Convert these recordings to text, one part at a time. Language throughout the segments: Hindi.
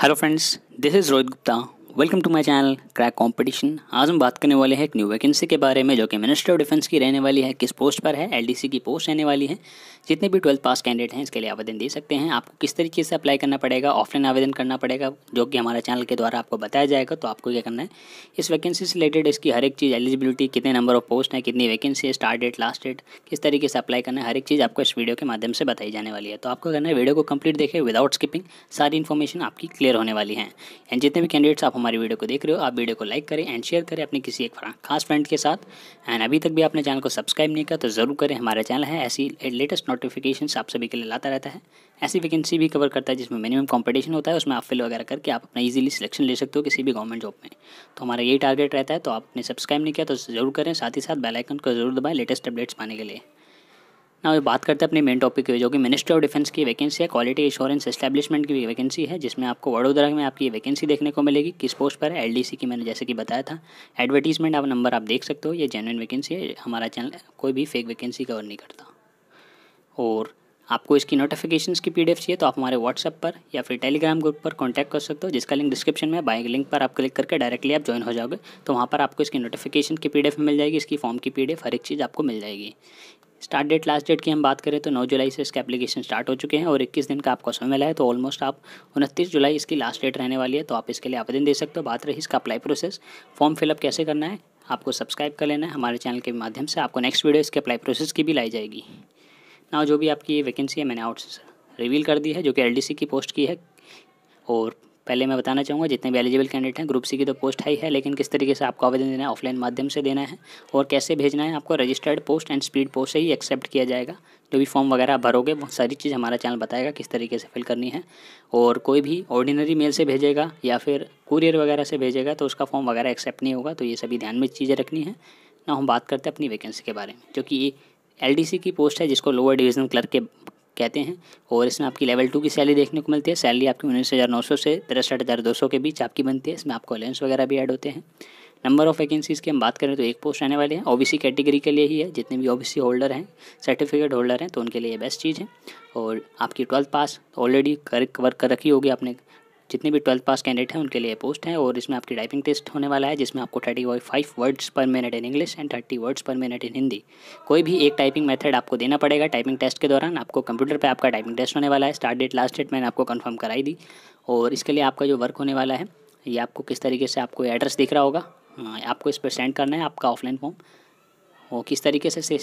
Hello friends, this is Rohit Gupta welcome to my channel crack competition आज हम बात करने वाले हैं एक न्यू वैकेंसी के बारे में जो कि मिनिस्टर ऑफ डिफेंस की रहने वाली है किस पोस्ट पर है एलडीसी की पोस्ट रहने वाली है जितने भी ट्वेल्थ पास कैंडिडेट हैं इसके लिए आवेदन दे सकते हैं आपको किस तरीके से अप्लाई करना पड़ेगा ऑफलाइन आवेदन करना पड़ेगा जो कि हमारे चैनल के द्वारा आपको बताया जाएगा तो आपको क्या करना है इस वैकेंसी से रिलेटेड इसकी हर एक चीज़ एलिजिबिलिटी कितने नंबर ऑफ पोस्ट है कितनी वैकेंसी है स्टार्ट डेट लास्ट डेट किस तरीके से अप्लाई करना है हर एक चीज़ आपको इस वीडियो के माध्यम से बताई जाने वाली है तो आपको करना है वीडियो को कंप्लीट देखें विदाउट स्किपिंग सारी इन्फॉर्मेशन आपकी क्लियर होने वाली है एंड जितने भी कैंडिडेट्स आप हमारी वीडियो को देख रहे हो आप वीडियो को लाइक करें एंड शेयर करें अपने किसी एक खास फ्रेंड के साथ एंड अभी तक भी आपने चैनल को सब्सक्राइब नहीं किया तो ज़रूर करें हमारे चैनल है ऐसी लेटेस्ट नोटिफिकेशन आप सभी के लिए लाता रहता है ऐसी वैकेंसी भी कवर करता है जिसमें मिनिमम कॉम्पिटिशन होता है उसमें आप फिल वगैरह करके आप अपना ईजिली सिलेक्शन ले सकते हो किसी भी गवर्नमेंट जॉब में तो हमारा यही टारगेट रहता है तो आपने सब्सक्राइब नहीं किया तो ज़रूर करें साथ ही साथ बेलाइकन को जरूर दबाएँ लेटेस्ट अपडेट्स पाने के लिए ना हाँ, बात करते हैं अपने मेन टॉपिक की जो कि मिनिस्ट्री ऑफ डिफेंस की वैकेंसी है क्वालिटी इश्योरेंस एस्टैब्लिशमेंट की वैकेंसी है जिसमें आपको वडोदरा में आपकी वैकेंसी देखने को मिलेगी किस पोस्ट पर है एल की मैंने जैसे कि बताया था एडवर्टीजमेंट आप नंबर आप देख सकते हो ये जेनुइन वैकेंसी है हमारा चैनल कोई भी फेक वैकेंसी कवर नहीं करता और आपको इसकी नोटिफिकेशन की पी चाहिए तो आप हमारे व्हाट्सएप पर या फिर टेलीग्राम ग्रुप पर कॉन्टैक्ट कर सकते हो जिसका लिंक डिस्क्रिप्शन में बाइक लिंक पर आप क्लिक करके डायरेक्टली आप ज्वाइन हो जाओगे तो वहाँ पर आपको इसकी नोटिफिकेशन की पी मिल जाएगी इसकी फॉर्म की पी हर एक चीज़ आपको मिल जाएगी स्टार्ट डेट लास्ट डेट की हम बात करें तो 9 जुलाई से इसके एप्लीकेशन स्टार्ट हो चुके हैं और 21 दिन का आपको समय मिला है तो ऑलमोस्ट आप 29 जुलाई इसकी लास्ट डेट रहने वाली है तो आप इसके लिए आवेदन दे सकते हो बात रही इसका अप्लाई प्रोसेस फॉर्म फिलअप कैसे करना है आपको सब्सक्राइब कर लेना है हमारे चैनल के माध्यम से आपको नेक्स्ट वीडियो इसके अप्लाई प्रोसेस की भी लाई जाएगी ना जो भी आपकी ये वैकेंसी है मैंने आउट रिवील कर दी है जो कि एल की पोस्ट की है और पहले मैं बताना चाहूँगा जितने भी एलिजिबल कैंडिडेट हैं ग्रुप सी की तो पोस्ट हाई है लेकिन किस तरीके से आपको आवेदन देना है ऑफलाइन माध्यम से देना है और कैसे भेजना है आपको registered post and speed post से ही एक्सेप्ट किया जाएगा जो भी फॉर्म वगैरह भरोगे वो सारी चीज़ हमारा चैनल बताएगा किस तरीके से फिल करनी है और कोई भी ऑर्डिनरी मेल से भेजेगा या फिर कुरियर वगैरह से भेजेगा तो उसका फॉर्म वगैरह एक्सेप्ट नहीं होगा तो ये सभी ध्यान में चीज़ें रखनी है ना हम बात करते हैं अपनी वैकेंसी के बारे में जो कि एल की पोस्ट है जिसको लोअर डिवीज़न क्लर्क के कहते हैं और इसमें आपकी लेवल टू की सैलरी देखने को मिलती है सैलरी आपकी उन्नीस हज़ार नौ सौ से तिरसठ हज़ार दो सौ के बीच आपकी बनती है इसमें आपको अलाइंस वगैरह भी ऐड होते हैं नंबर ऑफ़ वैकेंसीज़ की हम बात करें तो एक पोस्ट आने वाले हैं ओबीसी कैटेगरी के लिए ही है जितने भी ओबीसी होल्डर हैं सर्टिफिकेट होल्डर हैं तो उनके लिए बेस्ट चीज़ है और आपकी ट्वेल्थ पास ऑलरेडी कर वर्क कर रखी होगी आपने जितने भी ट्वेल्थ पास कैंडिडेट हैं उनके लिए पोस्ट है और इसमें आपकी टाइपिंग टेस्ट होने वाला है जिसमें आपको thirty five words per minute in English and thirty words per minute in Hindi कोई भी एक टाइपिंग मेथड आपको देना पड़ेगा टाइपिंग टेस्ट के दौरान आपको कंप्यूटर पर आपका टाइपिंग टेस्ट होने वाला है स्टार्ट डेट लास्ट डेट मैंने आपको कन्फर्म कराई दी और इसके लिए आपका जो वर्क होने वाला है ये आपको किस तरीके से आपको एड्रेस दिख रहा होगा हाँ, आपको इस पर सेंड करना है आपका ऑफलाइन फॉर्म और किस तरीके से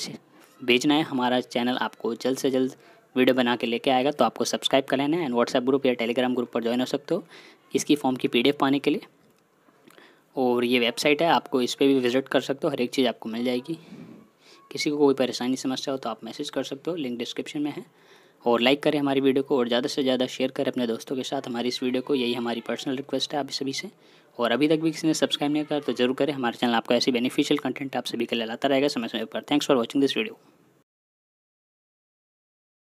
भेजना है हमारा चैनल आपको जल्द से जल्द वीडियो बना के लेके आएगा तो आपको सब्सक्राइब कर लेना है एंड व्हाट्सएप ग्रुप या टेलीग्राम ग्रुप पर ज्वाइन हो सकते हो इसकी फॉर्म की पीडीएफ पाने के लिए और ये वेबसाइट है आपको इस पर भी विज़िट कर सकते हो हर एक चीज़ आपको मिल जाएगी किसी को कोई परेशानी समस्या हो तो आप मैसेज कर सकते हो लिंक डिस्क्रिप्शन में है और लाइक करें हमारी वीडियो को और ज़्यादा से ज़्यादा शेयर करें अपने दोस्तों के साथ हमारी इस वीडियो को यही हमारी पर्सनल रिक्वेस्ट है आप सभी से और अभी तक भी किसी ने सब्सक्राइब नहीं कर तो जरूर करें हमारे चैनल आपका ऐसी बेनिफिशियल कंटेंट आप सभी के लिए लाता रहेगा समय समय पर thanks for watching this video